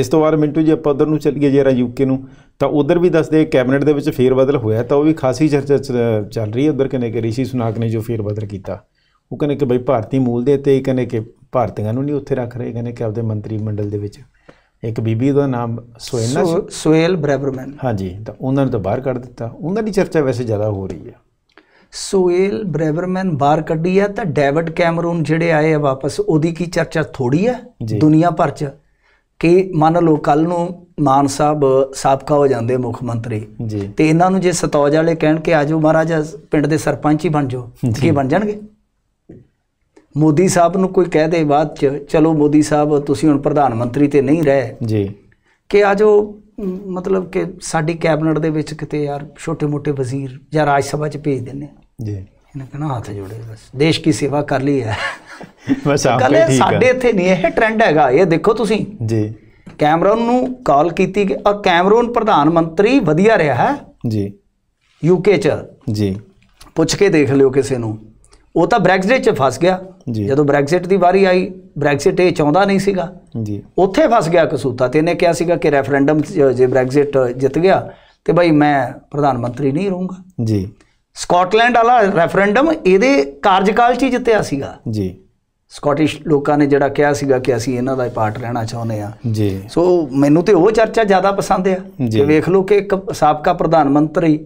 ਇਸ ਤੋਂ ਬਾਅਦ ਮਿੰਟੂ ਜੀ ਆਪਾਂ ਉਧਰ ਨੂੰ ਚੱਲੀਏ ਜਰਾ ਯੂਕੇ ਨੂੰ ਤਾਂ ਉਧਰ ਵੀ ਦੱਸਦੇ ਕੈਬਨਿਟ ਦੇ ਵਿੱਚ ਫੇਰ ਬਦਲ ਹੋਇਆ ਤਾਂ ਉਹ ਵੀ ਖਾਸੀ ਚਰਚਾ ਚੱਲ ਰਹੀ ਹੈ ਉਧਰ ਕਿਨੇ ਕਿ ਰਿਸ਼ੀ ਸੁਨਾਕ ਨੇ ਜੋ ਫੇਰ ਬਦਲ ਕੀਤਾ ਉਹ ਕਹਿੰਦੇ ਕਿ ਬਈ ਭਾਰਤੀ ਮੂਲ ਦੇ ਤੇ ਕਹਿੰਦੇ ਕਿ ਭਾਰਤੀਆਂ ਨੂੰ ਨਹੀਂ ਉੱਥੇ ਰੱਖ ਰਹੇ ਕਹਿੰਦੇ ਕਿ ਆਪਦੇ ਮੰਤਰੀ ਮੰਡਲ ਦੇ ਵਿੱਚ ਇੱਕ ਬੀਬੀ ਦਾ ਨਾਮ ਸੋਇਨਾ ਸੋਇਲ ਬ੍ਰੈਬਰਮੈਨ ਹਾਂਜੀ ਤਾਂ ਉਹਨਾਂ ਨੂੰ ਤਾਂ ਬਾਹਰ ਕੱਢ ਦਿੱਤਾ ਉਹਨਾਂ ਦੀ ਚਰਚਾ ਵੈਸੇ ਜ਼ਿਆਦਾ ਹੋ ਰਹੀ ਹੈ ਸੋਇਲ ਬ੍ਰੈਬਰਮੈਨ ਬਾਹਰ ਕੱਢੀ ਆ ਤਾਂ ਡੇਵਿਡ ਕੈਮਰੂਨ ਜਿਹੜੇ ਆਏ ਆ ਵਾਪਸ ਉਹਦੀ ਕੀ ਚਰਚਾ ਥੋੜੀ ਆ ਦੁਨੀਆ ਭਰ 'ਚ ਕਿ ਮੰਨ ਲਓ ਕੱਲ ਨੂੰ ਮਾਨ ਸਾਹਿਬ ਸਾਬਕਾ ਹੋ ਜਾਂਦੇ ਮੁੱਖ ਮੰਤਰੀ ਜੀ ਤੇ ਇਹਨਾਂ ਨੂੰ ਜੇ ਸਤੌਜ ਵਾਲੇ ਕਹਿਣ ਕਿ ਆਜੋ ਮਹਾਰਾਜ ਪਿੰਡ ਦੇ ਸਰਪੰਚ ਹੀ ਬਣ ਜਾਓ ਕੀ ਬਣ ਜਾਣਗੇ ਮੋਦੀ ਸਾਹਿਬ ਨੂੰ ਕੋਈ ਕਹਿ ਦੇ ਬਾਅਦ ਚ ਚਲੋ ਮੋਦੀ ਸਾਹਿਬ ਤੁਸੀਂ ਹੁਣ ਪ੍ਰਧਾਨ ਮੰਤਰੀ ਤੇ ਨਹੀਂ ਰਹੇ ਜੀ ਕਿ ਆਜੋ ਮਤਲਬ ਕਿ ਸਾਡੀ ਕੈਬਨਿਟ ਦੇ ਵਿੱਚ ਕਿਤੇ ਯਾਰ ਛੋਟੇ-ਮੋਟੇ ਵਜ਼ੀਰ ਜਾਂ ਰਾਜ ਸਭਾ ਚ ਭੇਜ ਦਿੰਨੇ ਜੀ ਇਹਨੇ ਕਹਿੰਦਾ ਹੱਥ ਜੋੜੇ ਬਸ ਦੇਸ਼ ਦੀ ਸੇਵਾ ਕਰ ਲਈ ਹੈ ਬਸ ਆਪੇ ਠੀਕ ਸਾਡੇ ਇੱਥੇ ਨਹੀਂ ਇਹ ਟ੍ਰੈਂਡ ਹੈਗਾ ਇਹ ਦੇਖੋ ਤੁਸੀਂ ਜੀ ਕੈਮਰਨ ਨੂੰ ਕਾਲ ਕੀਤੀ ਕਿ ਆ ਕੈਮਰਨ ਪ੍ਰਧਾਨ ਮੰਤਰੀ ਵਧੀਆ ਰਿਹਾ ਹੈ ਜੀ ਯੂਕੇ ਚ ਜੀ ਪੁੱਛ ਕੇ ਦੇਖ ਲਿਓ ਕਿਸੇ ਨੂੰ ਉਹ ਤਾਂ ਬ੍ਰੈਗਜ਼ਿਟ 'ਚ ਫਸ ਗਿਆ ਜਦੋਂ ਬ੍ਰੈਗਜ਼ਿਟ ਦੀ ਵਾਰੀ ਆਈ ਬ੍ਰੈਗਜ਼ਿਟ ਇਹ ਚਾਹੁੰਦਾ ਨਹੀਂ ਸੀਗਾ ਜੀ ਉੱਥੇ ਫਸ ਗਿਆ ਕਸੂਤਾ ਤੇ ਇਹਨੇ ਕਿਹਾ ਸੀਗਾ ਕਿ ਰੈਫਰੈਂਡਮ ਜੇ ਬ੍ਰੈਗਜ਼ਿਟ ਜਿੱਤ ਗਿਆ ਤੇ ਭਾਈ ਮੈਂ ਪ੍ਰਧਾਨ ਮੰਤਰੀ ਨਹੀਂ ਰਹੂੰਗਾ ਜੀ ਸਕਾਟਲੈਂਡ ਵਾਲਾ ਰੈਫਰੈਂਡਮ ਇਹਦੇ ਕਾਰਜਕਾਲ 'ਚ ਜਿੱਤਿਆ ਸੀਗਾ ਜੀ ਸਕਾਟਿਸ਼ ਲੋਕਾਂ ਨੇ ਜਿਹੜਾ ਕਿਹਾ ਸੀਗਾ ਕਿ ਅਸੀਂ ਇਹਨਾਂ ਦਾ ਪਾਰਟ ਰਹਿਣਾ ਚਾਹੁੰਦੇ ਆ ਜੀ ਸੋ ਮੈਨੂੰ ਤੇ ਉਹ ਚਰਚਾ ਜ਼ਿਆਦਾ ਪਸੰਦ ਆ ਕਿ ਵੇਖ ਲਓ ਕਿ ਇੱਕ ਸਾਬਕਾ ਪ੍ਰਧਾਨ ਮੰਤਰੀ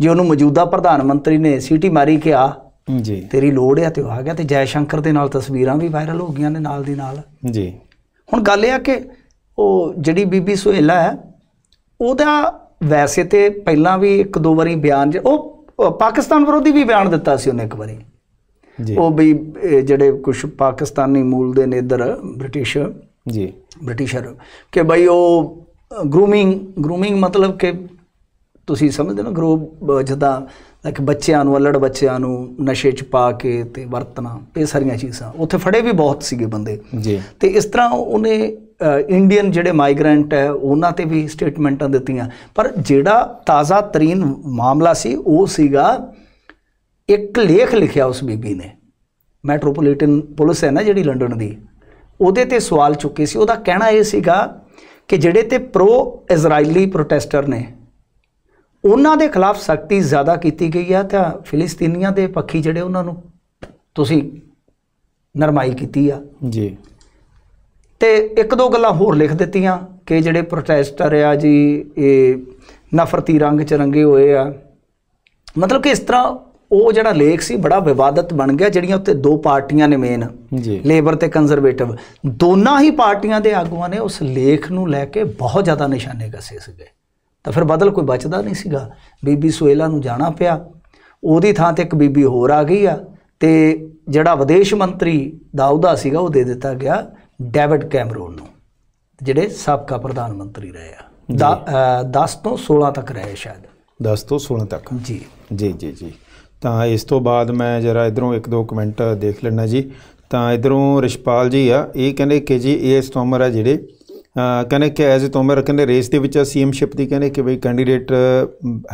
ਜੇ ਉਹਨੂੰ ਮੌਜੂਦਾ ਪ੍ਰਧਾਨ ਮੰਤਰੀ ਨੇ ਸੀਟੀ ਮਾਰੀ ਕਿ ਆ ਜੀ ਤੇਰੀ ਲੋੜ ਆ ਤੇ ਉਹ ਆ ਗਿਆ ਤੇ ਜੈ ਸ਼ੰਕਰ ਦੇ ਨਾਲ ਤਸਵੀਰਾਂ ਵੀ ਵਾਇਰਲ ਹੋ ਗਈਆਂ ਨੇ ਨਾਲ ਦੀ ਨਾਲ ਜੀ ਹੁਣ ਗੱਲ ਇਹ ਆ ਕਿ ਉਹ ਜਿਹੜੀ ਬੀਬੀ ਸੁਹੇਲਾ ਹੈ ਉਹਦਾ ਵੈਸੇ ਤੇ ਪਹਿਲਾਂ ਵੀ ਇੱਕ ਦੋ ਵਾਰੀ ਬਿਆਨ ਉਹ ਪਾਕਿਸਤਾਨ ਵਿਰੋਧੀ ਵੀ ਬਿਆਨ ਦਿੱਤਾ ਸੀ ਉਹਨੇ ਇੱਕ ਵਾਰੀ ਜੀ ਉਹ ਵੀ ਜਿਹੜੇ ਕੁਝ ਪਾਕਿਸਤਾਨੀ ਮੂਲ ਦੇ ਨੇ ਇਧਰ ਬ੍ਰਿਟਿਸ਼ ਜੀ ਬ੍ਰਿਟਿਸ਼ਰ ਕਿ ਭਾਈ ਉਹ ਗਰੂਮਿੰਗ ਗਰੂਮਿੰਗ ਮਤਲਬ ਕਿ ਤੁਸੀਂ ਸਮਝਦੇ ਨਾ ਗਰੋ ਜਦਾਂ ਲਾਈਕ ਬੱਚਿਆਂ ਨੂੰ ਅਲੜ ਬੱਚਿਆਂ ਨੂੰ ਨਸ਼ੇ 'ਚ ਪਾ ਕੇ ਤੇ ਵਰਤਣਾ ਇਹ ਸਾਰੀਆਂ ਚੀਜ਼ਾਂ ਉੱਥੇ ਫੜੇ ਵੀ ਬਹੁਤ ਸੀਗੇ ਬੰਦੇ ਜੀ ਤੇ ਇਸ ਤਰ੍ਹਾਂ ਉਹਨੇ ਇੰਡੀਅਨ ਜਿਹੜੇ ਮਾਈਗ੍ਰੈਂਟ ਹੈ ਉਹਨਾਂ ਤੇ ਵੀ ਸਟੇਟਮੈਂਟਾਂ ਦਿੱਤੀਆਂ ਪਰ ਜਿਹੜਾ ਤਾਜ਼ਾ ਤਰੀਨ ਮਾਮਲਾ ਸੀ ਉਹ ਸੀਗਾ ਇੱਕ ਲੇਖ ਲਿਖਿਆ ਉਸ ਬੀਬੀ ਨੇ ਮੈਟਰੋਪੋਲੀਟਨ ਪੁਲਿਸ ਹੈ ਨਾ ਜਿਹੜੀ ਲੰਡਨ ਦੀ ਉਹਦੇ ਤੇ ਸਵਾਲ ਚੁੱਕੇ ਸੀ ਉਹਦਾ ਕਹਿਣਾ ਇਹ ਸੀਗਾ ਕਿ ਜਿਹੜੇ ਤੇ ਪ੍ਰੋ ਇਜ਼ਰਾਈਲੀ ਪ੍ਰੋਟੈਸਟਰ ਨੇ ਉਹਨਾਂ ਦੇ ਖਿਲਾਫ ਸਖਤੀ ਜ਼ਿਆਦਾ ਕੀਤੀ ਗਈ ਆ ਤਾਂ ਫਿਲਸਤੀਨੀਆਂ ਦੇ ਪੱਖੀ ਜਿਹੜੇ ਉਹਨਾਂ ਨੂੰ ਤੁਸੀਂ ਨਰਮਾਈ ਕੀਤੀ ਆ ਜੀ ਤੇ ਇੱਕ ਦੋ ਗੱਲਾਂ ਹੋਰ ਲਿਖ ਦਿੱਤੀਆਂ ਕਿ ਜਿਹੜੇ ਪ੍ਰੋਟੈਸਟਰ ਆ ਜੀ ਇਹ ਨਫ਼ਰਤੀ ਰੰਗ ਚ ਰੰਗੇ ਹੋਏ ਆ ਮਤਲਬ ਕਿ ਇਸ ਤਰ੍ਹਾਂ ਉਹ ਜਿਹੜਾ ਲੇਖ ਸੀ ਬੜਾ ਵਿਵਾਦਤ ਬਣ ਗਿਆ ਜਿਹੜੀਆਂ ਉੱਤੇ ਦੋ ਪਾਰਟੀਆਂ ਨੇ ਮੇਨ ਲੇਬਰ ਤੇ ਕੰਜ਼ਰਵੇਟਿਵ ਦੋਨਾਂ ਹੀ ਪਾਰਟੀਆਂ ਦੇ ਆਗੂਆਂ ਨੇ ਉਸ ਲੇਖ ਨੂੰ ਲੈ ਕੇ ਬਹੁਤ ਜ਼ਿਆਦਾ ਨਿਸ਼ਾਨੇ ਕੱਸੇ ਸੀਗੇ ਤਾਂ ਫਿਰ ਬਦਲ ਕੋਈ ਬਚਦਾ ਨਹੀਂ ਸੀਗਾ ਬੀਬੀ ਸੁਹੇਲਾ ਨੂੰ ਜਾਣਾ ਪਿਆ ਉਹਦੀ ਥਾਂ ਤੇ ਇੱਕ ਬੀਬੀ ਹੋਰ ਆ ਗਈ ਆ ਤੇ ਜਿਹੜਾ ਵਿਦੇਸ਼ ਮੰਤਰੀ ਦਾ ਉਹਦਾ ਸੀਗਾ ਉਹ ਦੇ ਦਿੱਤਾ ਗਿਆ ਡੇਵਿਡ ਕੈਮਰੂਨ ਨੂੰ ਜਿਹੜੇ ਸਾਬਕਾ ਪ੍ਰਧਾਨ ਮੰਤਰੀ ਰਹੇ ਆ 10 ਤੋਂ 16 ਤੱਕ ਰਹੇ ਸ਼ਾਇਦ 10 ਤੋਂ 16 ਤੱਕ ਜੀ ਜੀ ਜੀ ਜੀ ਤਾਂ ਇਸ ਤੋਂ ਬਾਅਦ ਮੈਂ ਜਰਾ ਇਧਰੋਂ ਇੱਕ ਦੋ ਕਮੈਂਟ ਦੇਖ ਲੈਣਾ ਜੀ ਤਾਂ ਇਧਰੋਂ ਰਿਸ਼ਪਾਲ ਜੀ ਆ ਇਹ ਕਹਿੰਦੇ ਕਿ ਜੀ ਇਸ ਤੋਮਰ ਆ ਜਿਹੜੇ ਕਹਿੰਦੇ ਕਿ ਐਜ਼ ਤੋਮਰ ਕਹਿੰਦੇ ਰੇਸ ਦੇ ਵਿੱਚ ਸੀਐਮ ਸ਼ਿਪ ਦੀ ਕਹਿੰਦੇ ਕਿ ਬਈ ਕੈਂਡੀਡੇਟ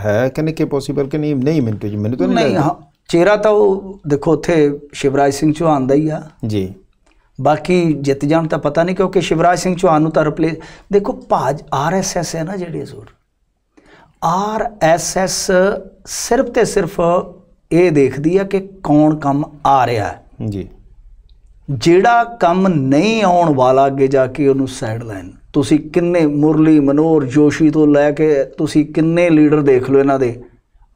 ਹੈ ਕਹਿੰਦੇ ਕਿ ਪੋਸੀਬਲ ਕਿ ਨਹੀਂ ਨਹੀਂ ਜੀ ਮੈਨੂੰ ਤਾਂ ਨਹੀਂ ਲੱਗਦਾ ਚਿਹਰਾ ਤਾਂ ਉਹ ਦੇਖੋ ਉੱਥੇ ਸ਼ਿਵਰਾਜ ਸਿੰਘ ਚੌਹਾਨ ਦਾ ਹੀ ਆ ਜੀ ਬਾਕੀ ਜਿੱਤ ਜਾਣ ਤਾਂ ਪਤਾ ਨਹੀਂ ਕਿਉਂਕਿ ਸ਼ਿਵਰਾਜ ਸਿੰਘ ਚੌਹਾਨ ਨੂੰ ਤਾਂ ਰਿਪਲੇਸ ਦੇਖੋ ਭਾਜ ਆਰਐਸਐਸ ਹੈ ਨਾ ਜਿਹੜੀ ਜ਼ੋਰ ਆਰਐਸਐਸ ਸਿਰਫ ਤੇ ਸਿਰਫ ਇਹ ਦੇਖਦੀ ਆ ਕਿ ਕੌਣ ਕੰਮ ਆ ਰਿਹਾ ਹੈ ਜੀ ਜਿਹੜਾ ਕੰਮ ਨਹੀਂ ਆਉਣ ਵਾਲਾ ਅੱਗੇ ਜਾ ਕੇ ਉਹਨੂੰ ਸਾਈਡ ਲਾਈਨ ਤੁਸੀਂ ਕਿੰਨੇ ਮੁਰਲੀ ਮਨੋਰ ਜੋਸ਼ੀ ਤੋਂ ਲੈ ਕੇ ਤੁਸੀਂ ਕਿੰਨੇ ਲੀਡਰ ਦੇਖ ਲਓ ਇਹਨਾਂ ਦੇ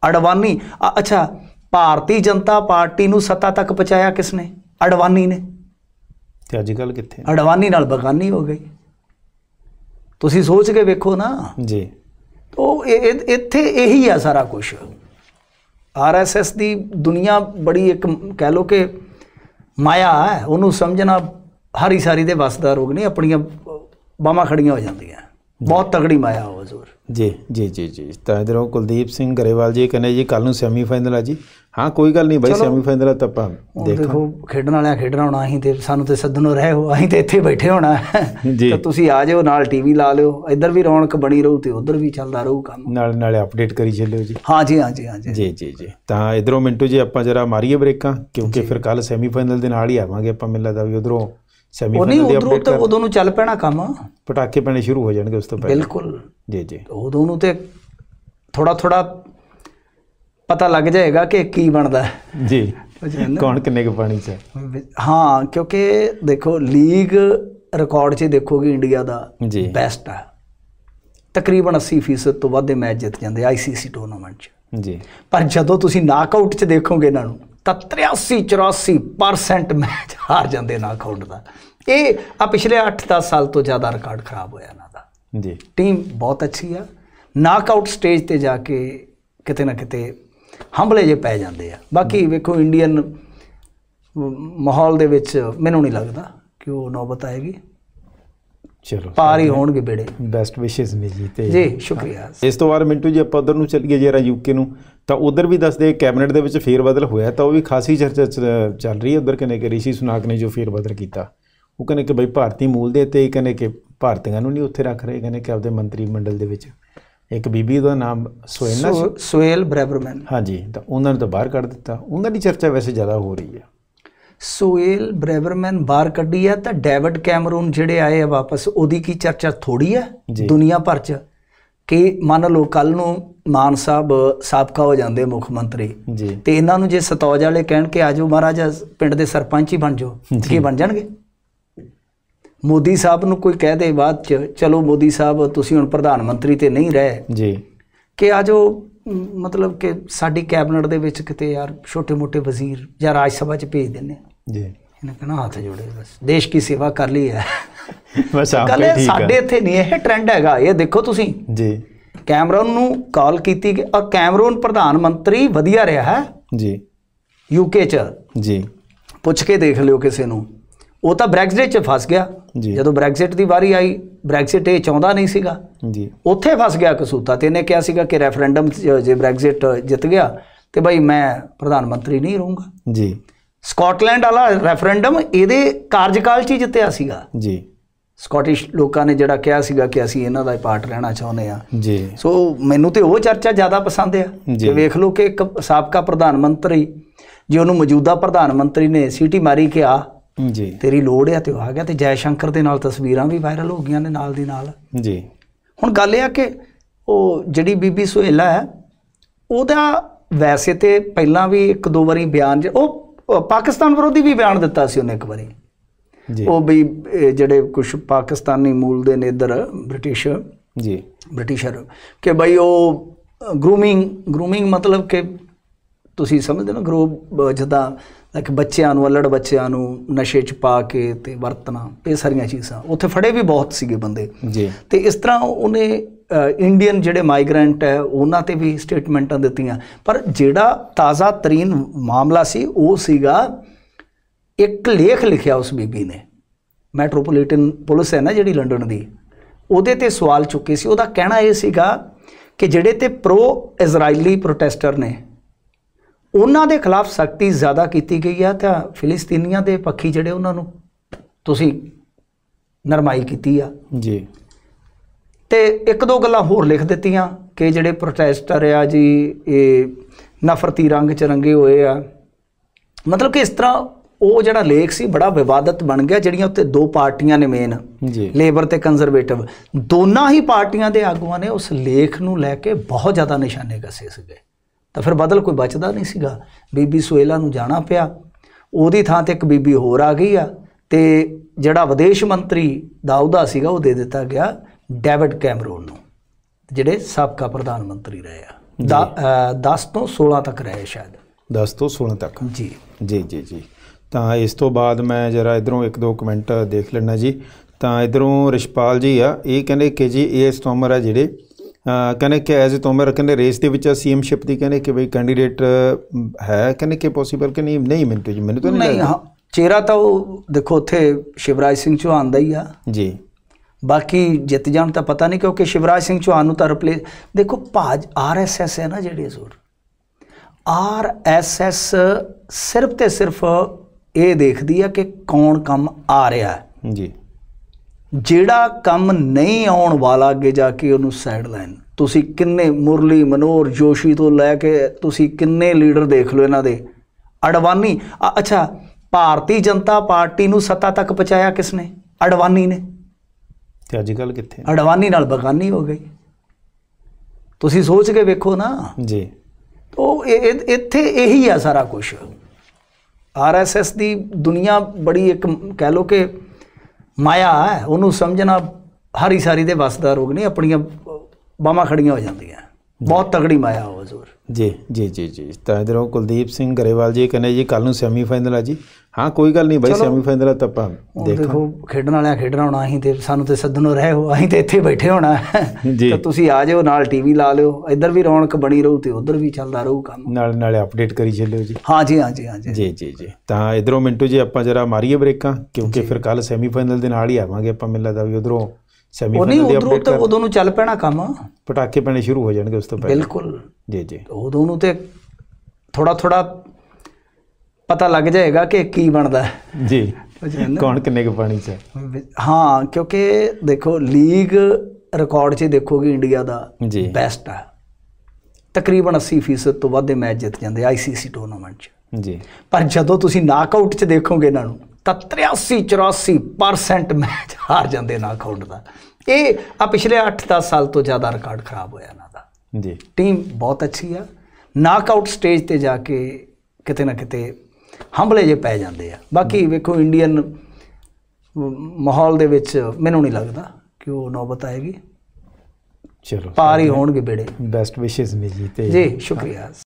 ਅਡਵਾਨੀ ਅੱਛਾ ਭਾਰਤੀ ਜਨਤਾ ਪਾਰਟੀ ਨੂੰ ਸੱਤਾ ਤੱਕ ਪਹੁੰਚਾਇਆ ਕਿਸ ਨੇ ਅਡਵਾਨੀ ਨੇ ਤੇ ਅੱਜ ਕੱਲ ਕਿੱਥੇ ਅਡਵਾਨੀ ਨਾਲ ਬਗਾਨੀ ਹੋ ਗਈ ਤੁਸੀਂ ਸੋਚ ਕੇ ਵੇਖੋ ਨਾ ਜੀ ਉਹ ਇੱਥੇ ਇਹੀ ਆ ਸਾਰਾ ਕੁਝ ਆਰਐਸਐਸ ਦੀ ਦੁਨੀਆ ਬੜੀ ਇੱਕ ਕਹਿ ਲੋ ਕਿ ਮਾਇਆ ਹੈ ਉਹਨੂੰ ਸਮਝਣਾ ਹਰੀ ਸਾਰੀ ਦੇ ਵਸਦਾ ਰੋਗ ਨਹੀਂ ਆਪਣੀਆਂ ਬਾਹਾਂ ਖੜੀਆਂ ਹੋ ਜਾਂਦੀਆਂ ਬਹੁਤ ਤਗੜੀ ਮਾਇਆ ਹੋ ਹਜ਼ੂਰ ਜੀ ਜੀ ਜੀ ਜੀ ਤਾਂ ਇਧਰੋਂ ਕੁਲਦੀਪ ਸਿੰਘ ਗਰੇਵਾਲ ਜੀ ਕਹਿੰਦੇ ਜੀ ਕੱਲ ਨੂੰ ਸੈਮੀਫਾਈਨਲ ਆ ਜੀ ਹਾਂ ਕੋਈ ਗੱਲ ਨਹੀਂ ਬਾਈ ਸੈਮੀਫਾਈਨਲ ਤਾਂ ਆਪਾਂ ਦੇਖੋ ਖੇਡਣ ਵਾਲਿਆਂ ਖੇਡਣਾ ਹੋਣਾ ਅਸੀਂ ਤੇ ਸਾਨੂੰ ਤੇ ਸੱਦਨੋਂ ਰਹਿ ਹੋ ਅਸੀਂ ਤੇ ਇੱਥੇ ਬੈਠੇ ਹੋਣਾ ਤਾਂ ਤੁਸੀਂ ਆ ਜਾਓ ਨਾਲ ਟੀਵੀ ਲਾ ਲਿਓ ਇੱਧਰ ਵੀ ਰੌਣਕ ਬਣੀ ਰਹੂ ਤੇ ਉੱਧਰ ਵੀ ਚੱਲਦਾ ਰਹੂ ਕੰਮ ਨਾਲ ਨਾਲ ਅਪਡੇਟ ਕਰੀ ਚੱਲਿਓ ਜੀ ਹਾਂ ਜੀ ਹਾਂ ਜੀ ਹਾਂ ਜੀ ਜੀ ਜੀ ਜੀ ਤਾਂ ਇਧਰੋਂ ਮਿੰਟੂ ਜੀ ਆਪਾਂ ਜਰਾ ਮਾਰੀਏ ਬ੍ਰੇਕਾਂ ਕਿਉਂਕਿ ਫਿਰ ਕੱਲ ਸੈਮੀਫਾਈਨਲ ਦੇ ਨਾਲ ਹੀ ਆਵਾਂਗੇ ਆਪਾਂ ਮਿਲਦਾ ਲੱਗਦਾ ਵੀ ਉਧਰੋਂ ਸੈਮੀਫਾਈਨਲ ਦੇ ਉਧਰੋਂ ਤਾਂ ਉਦੋਂ ਨੂੰ ਚੱਲ ਪੈਣਾ ਕੰਮ ਪਟਾਕੇ ਪੈਣੇ ਸ਼ੁਰੂ ਹੋ ਜਾਣਗੇ ਉਸ ਤੋਂ ਪਹਿਲਾਂ ਬਿਲਕੁਲ ਜੀ ਜੀ ਉਦੋਂ ਨੂੰ ਤੇ ਥੋੜਾ ਥੋੜਾ ਪਤਾ ਲੱਗ ਜਾਏਗਾ ਕਿ ਕੀ ਬਣਦਾ ਹੈ ਜੀ ਕੌਣ ਕਿੰਨੇ ਕੁ ਪਾਣੀ 'ਚ ਹਾਂ ਕਿਉਂਕਿ ਦੇਖੋ ਲੀਗ ਰਿਕਾਰਡ 'ਚ ਦੇਖੋਗੇ ਇੰਡੀਆ ਦਾ ਬੈਸਟ ਹੈ ਤਕਰੀਬਨ 80% ਤੋਂ ਵੱਧ ਦੇ ਮੈਚ ਜਿੱਤ ਜਾਂਦੇ ਆਈਸੀਸੀ ਟੂਰਨਾਮੈਂਟ 'ਚ ਜੀ ਪਰ ਜਦੋਂ ਤੁਸੀਂ ਨਾਕਆਊਟ 'ਚ ਦੇਖੋਗੇ ਇਹਨਾਂ ਨੂੰ ਤਾਂ 83 84% ਮੈਚ ਹਾਰ ਜਾਂਦੇ ਨਾਕਆਊਟ ਦਾ ਇਹ ਆ ਪਿਛਲੇ 8-10 ਸਾਲ ਤੋਂ ਜ਼ਿਆਦਾ ਰਿਕਾਰਡ ਖਰਾਬ ਹੋਇਆ ਇਹਨਾਂ ਦਾ ਜੀ ਟੀਮ ਬਹੁਤ ਅੱਛੀ ਆ ਨਾਕਆਊਟ ਸਟੇਜ ਤੇ ਜਾ ਕੇ ਕਿਤੇ ਨਾ ਕਿਤੇ ਹੰਬਲੇ ਜੇ ਪੈ ਜਾਂਦੇ ਆ ਬਾਕੀ ਵੇਖੋ ਇੰਡੀਅਨ ਮਾਹੌਲ ਦੇ ਵਿੱਚ ਮੈਨੂੰ ਨਹੀਂ ਲੱਗਦਾ ਕਿ ਉਹ ਨੌਬਤ ਆਏਗੀ ਚਲੋ ਪਾਰ ਹੀ ਹੋਣਗੇ ਬੇੜੇ ਬੈਸਟ ਵਿਸ਼ੇਸ ਨੇ ਜੀ ਤੇ ਜੀ ਸ਼ੁਕਰੀਆ ਇਸ ਤੋਂ ਬਾਅਦ ਮਿੰਟੂ ਜੀ ਆਪਾਂ ਉਧਰ ਨੂੰ ਚੱਲੀਏ ਜਰਾ ਯੂਕੇ ਨੂੰ ਤਾਂ ਉਧਰ ਵੀ ਦੱਸਦੇ ਕੈਬਨਿਟ ਦੇ ਵਿੱਚ ਫੇਰ ਬਦਲ ਹੋਇਆ ਤਾਂ ਉਹ ਵੀ ਖਾਸੀ ਚਰਚਾ ਚੱਲ ਰਹੀ ਹੈ ਉਧਰ ਕਿਨੇ ਕਿ ਰਿਸ਼ੀ ਸੁਨਾਕ ਨੇ ਜੋ ਫੇਰ ਬਦਲ ਕੀਤਾ ਉਹ ਕਹਿੰਦੇ ਕਿ ਬਈ ਭਾਰਤੀ ਮੂਲ ਦੇ ਤੇ ਕਹਿੰਦੇ ਕਿ ਭਾਰਤੀਆਂ ਨੂੰ ਨਹੀਂ ਉੱਥੇ ਰੱਖ ਰਹੇ ਕਹਿੰਦੇ ਕਿ ਆਪਦੇ ਮੰਤਰੀ ਮੰਡਲ ਦੇ ਵਿੱਚ ਇੱਕ ਬੀਬੀ ਦਾ ਨਾਮ ਸੁਹੇਨਾ ਸੀ ਸੁਹੇਲ ਬ੍ਰੈਬਰਮੈਨ ਹਾਂਜੀ ਤਾਂ ਉਹਨਾਂ ਨੂੰ ਤਾਂ ਬਾਹਰ ਕੱਢ ਦਿੱਤਾ ਉਹਨਾਂ ਦੀ ਚਰਚਾ ਵੈਸੇ ਜ਼ਿਆਦਾ ਹੋ ਰਹੀ ਹੈ ਸੁਹੇਲ ਬ੍ਰੈਬਰਮੈਨ ਬਾਹਰ ਕੱਢੀ ਆ ਤਾਂ ਡੇਵਿਡ ਕੈਮਰੂਨ ਜਿਹੜੇ ਆਏ ਆ ਵਾਪਸ ਉਹਦੀ ਕੀ ਚਰਚਾ ਥੋੜੀ ਆ ਦੁਨੀਆ ਭਰ 'ਚ ਕਿ ਮੰਨ ਲਓ ਕੱਲ ਨੂੰ ਮਾਨ ਸਾਹਿਬ ਸਾਬਕਾ ਹੋ ਜਾਂਦੇ ਮੁੱਖ ਮੰਤਰੀ ਤੇ ਇਹਨਾਂ ਨੂੰ ਜੇ ਸਤੌਜ ਵਾਲੇ ਕਹਿਣ ਕਿ ਆਜੋ ਮਹਾਰਾਜ ਪਿੰਡ ਦੇ ਸਰਪੰਚ ਹੀ ਬਣ ਜਾਓ ਕੀ ਬਣ ਜਾਣਗੇ ਮੋਦੀ ਸਾਹਿਬ ਨੂੰ ਕੋਈ ਕਹਿ ਦੇ ਬਾਅਦ ਚ ਚਲੋ ਮੋਦੀ ਸਾਹਿਬ ਤੁਸੀਂ ਹੁਣ ਪ੍ਰਧਾਨ ਮੰਤਰੀ ਤੇ ਨਹੀਂ ਰਹੇ ਜੀ ਕਿ ਆ ਜੋ ਮਤਲਬ ਕਿ ਸਾਡੀ ਕੈਬਨਿਟ ਦੇ ਵਿੱਚ ਕਿਤੇ ਯਾਰ ਛੋਟੇ-ਮੋਟੇ ਵਜ਼ੀਰ ਜਾਂ ਰਾਜ ਸਭਾ ਚ ਭੇਜ ਦਿੰਨੇ ਜੀ ਇਹਨਾਂ ਕਹਣਾ ਹੱਥ ਜੋੜੇ ਬਸ ਦੇਸ਼ ਦੀ ਸੇਵਾ ਕਰ ਲਈ ਹੈ ਬਸ ਆਪੇ ਠੀਕ ਹੈ ਸਾਡੇ ਇੱਥੇ ਨਹੀਂ ਇਹ ਟ੍ਰੈਂਡ ਹੈਗਾ ਇਹ ਦੇਖੋ ਤੁਸੀਂ ਜੀ ਕੈਮਰਨ ਨੂੰ ਕਾਲ ਕੀਤੀ ਕਿ ਆ ਕੈਮਰਨ ਪ੍ਰਧਾਨ ਮੰਤਰੀ ਵਧੀਆ ਰਿਹਾ ਹੈ ਜੀ ਯੂਕੇ ਚ ਜੀ ਪੁੱਛ ਕੇ ਦੇਖ ਲਿਓ ਕਿਸੇ ਨੂੰ ਉਹ ਤਾਂ ਬ੍ਰੈਗਜ਼ਿਟ 'ਚ ਫਸ ਗਿਆ ਜਦੋਂ ਬ੍ਰੈਗਜ਼ਿਟ ਦੀ ਵਾਰੀ ਆਈ ਬ੍ਰੈਗਜ਼ਿਟ ਇਹ ਚਾਹੁੰਦਾ ਨਹੀਂ ਸੀਗਾ ਜੀ ਉੱਥੇ ਫਸ ਗਿਆ ਕਸੂਤਾ ਤੇ ਇਹਨੇ ਕਿਹਾ ਸੀਗਾ ਕਿ ਰੈਫਰੈਂਡਮ ਜੇ ਬ੍ਰੈਗਜ਼ਿਟ ਜਿੱਤ ਗਿਆ ਤੇ ਭਾਈ ਮੈਂ ਪ੍ਰਧਾਨ ਮੰਤਰੀ ਨਹੀਂ ਰਹੂੰਗਾ ਜੀ ਸਕਾਟਲੈਂਡ ਵਾਲਾ ਰੈਫਰੈਂਡਮ ਇਹਦੇ ਕਾਰਜਕਾਲ 'ਚ ਹੀ ਜਿੱਤਿਆ ਸੀਗਾ ਜੀ ਸਕਾਟਿਸ਼ ਲੋਕਾਂ ਨੇ ਜਿਹੜਾ ਕਿਹਾ ਸੀਗਾ ਕਿ ਅਸੀਂ ਇਹਨਾਂ ਦਾ ਪਾਰਟ ਰਹਿਣਾ ਚਾਹੁੰਦੇ ਆ ਜੀ ਸੋ ਮੈਨੂੰ ਤੇ ਉਹ ਚਰਚਾ ਜ਼ਿਆਦਾ ਪਸੰਦ ਆ ਕਿ ਵੇਖ ਲਓ ਕਿ ਇੱਕ ਸਾਬਕਾ ਪ੍ਰਧਾਨ ਮੰਤਰੀ ਜੇ ਉਹਨੂੰ ਮੌਜੂਦਾ ਪ੍ਰਧਾਨ ਮੰਤਰੀ ਨੇ ਸੀਟੀ ਮਾਰੀ ਕਿ ਆ ਜੀ ਤੇਰੀ ਲੋੜ ਆ ਤੇ ਆ ਗਿਆ ਤੇ ਜੈ ਸ਼ੰਕਰ ਦੇ ਨਾਲ ਤਸਵੀਰਾਂ ਵੀ ਵਾਇਰਲ ਹੋ ਗਈਆਂ ਨੇ ਨਾਲ ਦੀ ਨਾਲ ਜੀ ਹੁਣ ਗੱਲ ਇਹ ਆ ਕਿ ਉਹ ਜਿਹੜੀ ਬੀਬੀ ਸੁਹੇਲਾ ਹੈ ਉਹਦਾ ਵੈਸੇ ਤੇ ਪਹਿਲਾਂ ਵੀ ਇੱਕ ਦੋ ਵਾਰੀ ਬਿਆਨ ਉਹ ਪਾਕਿਸਤਾਨ ਵਿਰੋਧੀ ਵੀ ਬਿਆਨ ਦਿੱਤਾ ਸੀ ਉਹਨੇ ਇੱਕ ਵਾਰੀ ਜੀ ਉਹ ਵੀ ਜਿਹੜੇ ਕੁਝ ਪਾਕਿਸਤਾਨੀ ਮੂਲ ਦੇ ਨੇ ਇਧਰ ਬ੍ਰਿਟਿਸ਼ ਜੀ ਬ੍ਰਿਟਿਸ਼ਰ ਕਿ ਭਾਈ ਉਹ ਗਰੂਮਿੰਗ ਗਰੂਮਿੰਗ ਮਤਲਬ ਕਿ ਤੁਸੀਂ ਸਮਝਦੇ ਨਾ ਗਰੋ ਜਦਾਂ ਲਾਈਕ ਬੱਚਿਆਂ ਨੂੰ ਅਲੜ ਬੱਚਿਆਂ ਨੂੰ ਨਸ਼ੇ 'ਚ ਪਾ ਕੇ ਤੇ ਵਰਤਣਾ ਇਹ ਸਾਰੀਆਂ ਚੀਜ਼ਾਂ ਉੱਥੇ ਫੜੇ ਵੀ ਬਹੁਤ ਸੀਗੇ ਬੰਦੇ ਜੀ ਤੇ ਇਸ ਤਰ੍ਹਾਂ ਉਹਨੇ ਇੰਡੀਅਨ ਜਿਹੜੇ ਮਾਈਗ੍ਰੈਂਟ ਹੈ ਉਹਨਾਂ ਤੇ ਵੀ ਸਟੇਟਮੈਂਟਾਂ ਦਿੱਤੀਆਂ ਪਰ ਜਿਹੜਾ ਤਾਜ਼ਾ ਤਰੀਨ ਮਾਮਲਾ ਸੀ ਉਹ ਸੀਗਾ ਇੱਕ ਲੇਖ ਲਿਖਿਆ ਉਸ ਬੀਬੀ ਨੇ ਮੈਟਰੋਪੋਲੀਟਨ ਪੁਲਿਸ ਹੈ ਨਾ ਜਿਹੜੀ ਲੰਡਨ ਦੀ ਉਹਦੇ ਤੇ ਸਵਾਲ ਚੁੱਕੇ ਸੀ ਉਹਦਾ ਕਹਿਣਾ ਇਹ ਸੀਗਾ ਕਿ ਜਿਹੜੇ ਤੇ ਪ੍ਰੋ ਇਜ਼ਰਾਈਲੀ ਪ੍ਰੋਟੈਸਟਰ ਨੇ ਉਹਨਾਂ ਦੇ ਖਿਲਾਫ ਸਖਤੀ ਜ਼ਿਆਦਾ ਕੀਤੀ ਗਈ ਆ ਤਾਂ ਫਿਲਸਤੀਨੀਆਂ ਦੇ ਪੱਖੀ ਜਿਹੜੇ ਉਹਨਾਂ ਨੂੰ ਤੁਸੀਂ ਨਰਮਾਈ ਕੀਤੀ ਆ ਜੀ ਤੇ ਇੱਕ ਦੋ ਗੱਲਾਂ ਹੋਰ ਲਿਖ ਦਿੱਤੀਆਂ ਕਿ ਜਿਹੜੇ ਪ੍ਰੋਟੈਸਟਰ ਆ ਜੀ ਇਹ ਨਫ਼ਰਤੀ ਰੰਗ ਚ ਰੰਗੇ ਹੋਏ ਆ ਮਤਲਬ ਕਿ ਇਸ ਤਰ੍ਹਾਂ ਉਹ ਜਿਹੜਾ ਲੇਖ ਸੀ ਬੜਾ ਵਿਵਾਦਤ ਬਣ ਗਿਆ ਜਿਹੜੀਆਂ ਉੱਤੇ ਦੋ ਪਾਰਟੀਆਂ ਨੇ ਮੇਨ ਜੀ ਲੇਬਰ ਤੇ ਕੰਜ਼ਰਵੇਟਿਵ ਦੋਨਾਂ ਹੀ ਪਾਰਟੀਆਂ ਦੇ ਆਗੂਆਂ ਨੇ ਉਸ ਲੇਖ ਨੂੰ ਲੈ ਕੇ ਬਹੁਤ ਜ਼ਿਆਦਾ ਨਿਸ਼ਾਨੇ ਕੱਸੇ ਸੀਗੇ ਤਾਂ ਫਿਰ ਬਦਲ ਕੋਈ ਬਚਦਾ ਨਹੀਂ ਸੀਗਾ ਬੀਬੀ ਸੁਹੇਲਾ ਨੂੰ ਜਾਣਾ ਪਿਆ ਉਹਦੀ ਥਾਂ ਤੇ ਇੱਕ ਬੀਬੀ ਹੋਰ ਆ ਗਈ ਆ ਤੇ ਜਿਹੜਾ ਵਿਦੇਸ਼ ਮੰਤਰੀ ਦਾ ਉਹਦਾ ਸੀਗਾ ਉਹ ਦੇ ਦਿੱਤਾ ਗਿਆ ਡੇਵਿਡ ਕੈਮਰੋਨ ਨੂੰ ਜਿਹੜੇ ਸਾਬਕਾ ਪ੍ਰਧਾਨ ਮੰਤਰੀ ਰਹੇ ਆ 10 ਤੋਂ 16 ਤੱਕ ਰਹੇ ਸ਼ਾਇਦ 10 ਤੋਂ 16 ਤੱਕ ਜੀ ਜੀ ਜੀ ਜੀ ਤਾਂ ਇਸ ਤੋਂ ਬਾਅਦ ਮੈਂ ਜਰਾ ਇਧਰੋਂ ਇੱਕ ਦੋ ਕਮੈਂਟ ਦੇਖ ਲੈਣਾ ਜੀ ਤਾਂ ਇਧਰੋਂ ਰਿਸ਼ਪਾਲ ਜੀ ਆ ਇਹ ਕਹਿੰਦੇ ਕਿ ਜੀ ਇਹ ਟੋਮਰ ਆ ਜਿਹੜੇ ਕਹਿੰਦੇ ਕਿ ਐਜ਼ ਇਟ ਉਮਰ ਕਹਿੰਦੇ ਰੇਸ ਦੇ ਵਿੱਚ ਸੀਐਮ ਸ਼ਿਪ ਦੀ ਕਹਿੰਦੇ ਕਿ ਬਈ ਕੈਂਡੀਡੇਟ ਹੈ ਕਹਿੰਦੇ ਕਿ ਪੋਸੀਬਲ ਕਿ ਨਹੀਂ ਨਹੀਂ ਮਿੰਟੂ ਜੀ ਮੈਨੂੰ ਤਾਂ ਨਹੀਂ ਨਹੀਂ ਚਿਹਰਾ ਤਾਂ ਉਹ ਦੇਖੋ ਉੱਥੇ ਸ਼ਿਵਰਾਜ ਸਿੰਘ ਚੌਹਾਨ ਦਾ ਹੀ ਆ ਜੀ ਬਾਕੀ ਜਿੱਤ ਜਾਣ ਤਾਂ ਪਤਾ ਨਹੀਂ ਕਿਉਂਕਿ ਸ਼ਿਵਰਾਜ ਸਿੰਘ ਚੌਹਾਨ ਨੂੰ ਤਾਂ ਰਿਪਲੇਸ ਦੇਖੋ ਭਾਜ ਆਰਐਸਐਸ ਹੈ ਨਾ ਜਿਹੜੀ ਜ਼ੋਰ ਆਰਐਸਐਸ ਸਿਰਫ ਤੇ ਸਿਰਫ ਇਹ ਦੇਖਦੀ ਆ ਕਿ ਕੌਣ ਕੰਮ ਆ ਰਿਹਾ ਹੈ ਜੀ ਜਿਹੜਾ ਕੰਮ ਨਹੀਂ ਆਉਣ ਵਾਲਾ ਅੱਗੇ ਜਾ ਕੇ ਉਹਨੂੰ ਸਾਈਡ ਲਾਈਨ ਤੁਸੀਂ ਕਿੰਨੇ ਮੁਰਲੀ ਮਨੋਰ ਜੋਸ਼ੀ ਤੋਂ ਲੈ ਕੇ ਤੁਸੀਂ ਕਿੰਨੇ ਲੀਡਰ ਦੇਖ ਲਓ ਇਹਨਾਂ ਦੇ ਅਡਵਾਨੀ ਅੱਛਾ ਭਾਰਤੀ ਜਨਤਾ ਪਾਰਟੀ ਨੂੰ ਸੱਤਾ ਤੱਕ ਪਹੁੰਚਾਇਆ ਕਿਸ ਨੇ ਅਡਵਾਨੀ ਨੇ ਤੇ ਅੱਜ ਕੱਲ ਕਿੱਥੇ ਅਡਵਾਨੀ ਨਾਲ ਬਗਾਨੀ ਹੋ ਗਈ ਤੁਸੀਂ ਸੋਚ ਕੇ ਵੇਖੋ ਨਾ ਜੀ ਉਹ ਇੱਥੇ ਇਹੀ ਆ ਸਾਰਾ ਕੁਝ ਆਰਐਸਐਸ ਦੀ ਦੁਨੀਆ ਬੜੀ ਇੱਕ ਕਹਿ ਲੋ ਕਿ ਮਾਇਆ ਹੈ ਉਹਨੂੰ ਸਮਝਣਾ ਹਰੀ ਸਾਰੀ ਦੇ ਵਸਦਾ ਰੋਗ ਨਹੀਂ ਆਪਣੀਆਂ ਬਾਹਾਂ ਖੜੀਆਂ ਹੋ ਜਾਂਦੀਆਂ ਬਹੁਤ ਤਗੜੀ ਮਾਇਆ ਹੋ ਹਜ਼ੂਰ ਜੀ ਜੀ ਜੀ ਜੀ ਤਾਂ ਇਧਰੋਂ ਕੁਲਦੀਪ ਸਿੰਘ ਗਰੇਵਾਲ ਜੀ ਕਹਿੰਦੇ ਜੀ ਕੱਲ ਨੂੰ ਸੈਮੀ ਫਾਈਨਲ ਆ ਜੀ ਹਾਂ ਕੋਈ ਗੱਲ ਨਹੀਂ ਬਾਈ ਸੈਮੀਫਾਈਨਲ ਤਾਂ ਆਪਾਂ ਦੇਖੋ ਖੇਡਣ ਵਾਲਿਆਂ ਖੇਡਣਾ ਹੋਣਾ ਅਸੀਂ ਤੇ ਸਾਨੂੰ ਤੇ ਸੱਦਨੋਂ ਰਹਿ ਹੋ ਅਸੀਂ ਤੇ ਇੱਥੇ ਬੈਠੇ ਹੋਣਾ ਤਾਂ ਤੁਸੀਂ ਆ ਜਿਓ ਨਾਲ ਟੀਵੀ ਲਾ ਲਿਓ ਇੱਧਰ ਵੀ ਰੌਣਕ ਬਣੀ ਰਹੂ ਤੇ ਉੱਧਰ ਵੀ ਚੱਲਦਾ ਰਹੂ ਕੰਮ ਨਾਲ ਨਾਲ ਅਪਡੇਟ ਕਰੀ ਚੱਲਿਓ ਜੀ ਹਾਂ ਜੀ ਹਾਂ ਜੀ ਹਾਂ ਜੀ ਜੀ ਜੀ ਜੀ ਤਾਂ ਇਧਰੋਂ ਮਿੰਟੂ ਜੀ ਆਪਾਂ ਜਰਾ ਮਾਰੀਏ ਬ੍ਰੇਕਾਂ ਕਿਉਂਕਿ ਫਿਰ ਕੱਲ ਸੈਮੀਫਾਈਨਲ ਦੇ ਨਾਲ ਹੀ ਆਵਾਂਗੇ ਆਪਾਂ ਮਿਲਦਾ ਲੱਗਦਾ ਵੀ ਉਧਰੋਂ ਸੈਮੀਫਾਈਨਲ ਦੇ ਅਪਡੇਟ ਕਰ ਉਦੋਂ ਨੂੰ ਚੱਲ ਪੈਣਾ ਕੰਮ ਪਟਾਕੇ ਪੈਣੇ ਸ਼ੁਰੂ ਹੋ ਜਾਣਗੇ ਉਸ ਤੋਂ ਪਹਿਲਾਂ ਬਿਲਕੁਲ ਜੀ ਜੀ ਉਦੋਂ ਨੂੰ ਤੇ ਥੋੜਾ ਥੋੜਾ ਪਤਾ ਲੱਗ ਜਾਏਗਾ ਕਿ ਕੀ ਬਣਦਾ ਹੈ ਜੀ ਕੌਣ ਕਿੰਨੇ ਕੁ ਪਾਣੀ 'ਚ ਹਾਂ ਕਿਉਂਕਿ ਦੇਖੋ ਲੀਗ ਰਿਕਾਰਡ 'ਚ ਦੇਖੋਗੇ ਇੰਡੀਆ ਦਾ ਬੈਸਟ ਹੈ ਤਕਰੀਬਨ 80% ਤੋਂ ਵੱਧ ਦੇ ਮੈਚ ਜਿੱਤ ਜਾਂਦੇ ਆਈਸੀਸੀ ਟੂਰਨਾਮੈਂਟ 'ਚ ਜੀ ਪਰ ਜਦੋਂ ਤੁਸੀਂ ਨਾਕਆਊਟ 'ਚ ਦੇਖੋਗੇ ਇਹਨਾਂ ਨੂੰ ਤਾਂ 83 84% ਮੈਚ ਹਾਰ ਜਾਂਦੇ ਨਾਕਆਊਟ ਦਾ ਇਹ ਆ ਪਿਛਲੇ 8-10 ਸਾਲ ਤੋਂ ਜ਼ਿਆਦਾ ਰਿਕਾਰਡ ਖਰਾਬ ਹੋਇਆ ਇਹਨਾਂ ਦਾ ਜੀ ਟੀਮ ਬਹੁਤ ਅੱਛੀ ਆ ਨਾਕਆਊਟ ਸਟੇਜ ਤੇ ਜਾ ਕੇ ਕਿਤੇ ਨਾ ਕਿਤੇ ਹੰਬਲੇ ਜੇ ਪੈ ਜਾਂਦੇ ਆ ਬਾਕੀ ਵੇਖੋ ਇੰਡੀਅਨ ਮਾਹੌਲ ਦੇ ਵਿੱਚ ਮੈਨੂੰ ਨਹੀਂ ਲੱਗਦਾ ਕਿ ਉਹ ਨੌਬਤ ਆਏਗੀ ਚਲੋ ਪਾਰ ਹੀ ਹੋਣਗੇ ਬੇੜੇ ਬੈਸਟ ਵਿਸ਼ੇਸ ਨੇ ਜੀ ਤੇ ਜੀ ਸ਼ੁਕਰੀਆ